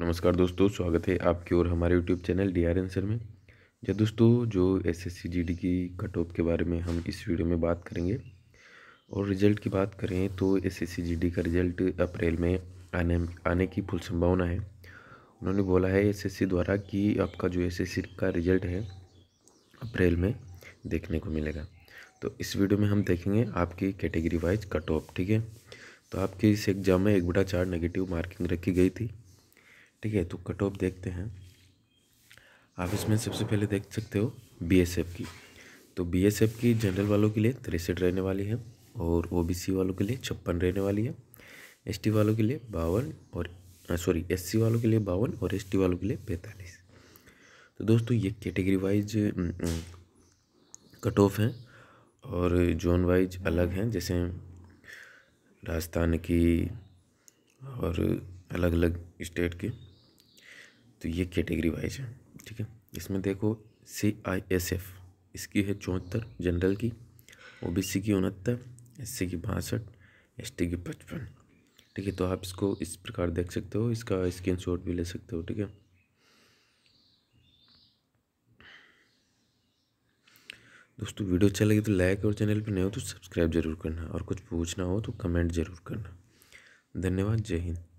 नमस्कार दोस्तों स्वागत है आपके और हमारे YouTube channel D R answer में या दोस्तों जो एस एस की कट ऑफ के बारे में हम इस वीडियो में बात करेंगे और रिज़ल्ट की बात करें तो एस एस का रिज़ल्ट अप्रैल में आने आने की फुल संभावना है उन्होंने बोला है एस द्वारा कि आपका जो एस का रिज़ल्ट है अप्रैल में देखने को मिलेगा तो इस वीडियो में हम देखेंगे आपकी कैटेगरी वाइज कट ऑफ ठीक है तो आपके इस एग्ज़ाम में एक बटा चार नेगेटिव मार्किंग रखी गई थी ठीक है तो कट ऑफ देखते हैं आप इसमें सबसे पहले देख सकते हो बीएसएफ की तो बीएसएफ की जनरल वालों के लिए तिरसठ रहने वाली है और ओबीसी वालों के लिए छप्पन रहने वाली है एसटी वालों के लिए बावन और सॉरी एससी वालों के लिए बावन और एसटी वालों के लिए पैंतालीस तो दोस्तों ये कैटेगरी वाइज कट ऑफ हैं और जोन वाइज अलग हैं जैसे राजस्थान की और अलग अलग स्टेट के तो ये कैटेगरी वाइज है ठीक है इसमें देखो सी आई एस एफ इसकी है चौहत्तर जनरल की ओ बी सी की उनहत्तर एस सी की बासठ एस टी की पचपन ठीक है तो आप इसको इस प्रकार देख सकते हो इसका स्क्रीन शॉट भी ले सकते हो ठीक है दोस्तों वीडियो अच्छा लगे तो लाइक और चैनल पर नए हो तो सब्सक्राइब जरूर करना और कुछ पूछना हो तो कमेंट जरूर करना धन्यवाद जय हिंद